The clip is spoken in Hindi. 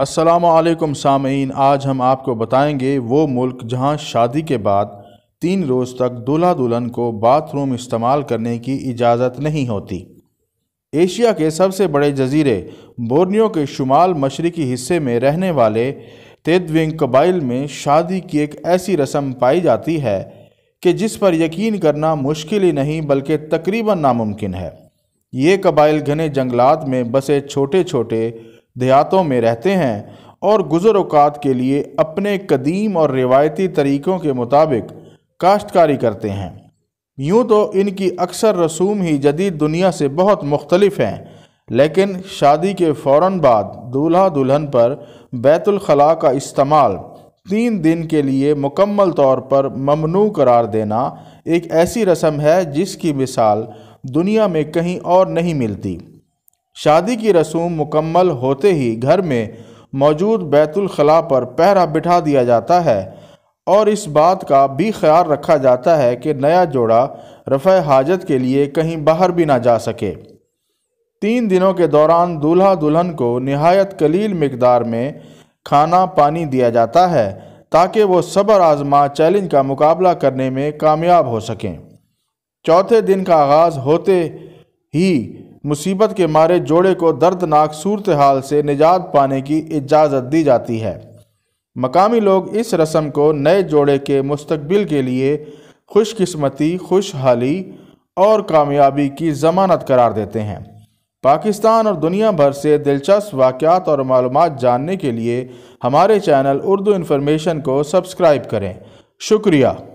असलकम सामीन आज हम आपको बताएंगे वो मुल्क जहां शादी के बाद तीन रोज़ तक दूल्हा दुल्हन को बाथरूम इस्तेमाल करने की इजाज़त नहीं होती एशिया के सबसे बड़े जजीरे बोर्नियो के शुमाल मशरकी हिस्से में रहने वाले तेदविंग कबाइल में शादी की एक ऐसी रस्म पाई जाती है कि जिस पर यकीन करना मुश्किल ही नहीं बल्कि तकरीबन नामुमकिन है ये कबाइल घने जंगलात में बसे छोटे छोटे देहातों में रहते हैं और गुजर अवकात के लिए अपने कदीम और रिवायती तरीक़ों के मुताबिक काश्तकारी करते हैं यूँ तो इनकी अक्सर रसूम ही जदीद दुनिया से बहुत मुख्तलिफ हैं लेकिन शादी के फ़ौर बाद दूल्हा दुल्हन पर बैतुलखला का इस्तेमाल तीन दिन के लिए मुकम्मल तौर पर ममनू करार देना एक ऐसी रस्म है जिसकी मिसाल दुनिया में कहीं और नहीं मिलती शादी की रस्म मुकम्मल होते ही घर में मौजूद बैतुलखला पर पहरा बिठा दिया जाता है और इस बात का भी ख्याल रखा जाता है कि नया जोड़ा रफ़ हाजत के लिए कहीं बाहर भी ना जा सके तीन दिनों के दौरान दूल्हा दुल्हन को नहायत कलील मकदार में खाना पानी दिया जाता है ताकि वो सबर आजमा चैलेंज का मुकाबला करने में कामयाब हो सकें चौथे दिन का आगाज़ होते ही मुसीबत के मारे जोड़े को दर्दनाक सूरत हाल से निजात पाने की इजाज़त दी जाती है मकामी लोग इस रस्म को नए जोड़े के मुस्तबिल के लिए खुशकस्मती खुशहाली और कामयाबी की जमानत करार देते हैं पाकिस्तान और दुनिया भर से दिलचस्प वाक़ात और मालूम जानने के लिए हमारे चैनल उर्दू इन्फॉर्मेशन को सब्सक्राइब करें शुक्रिया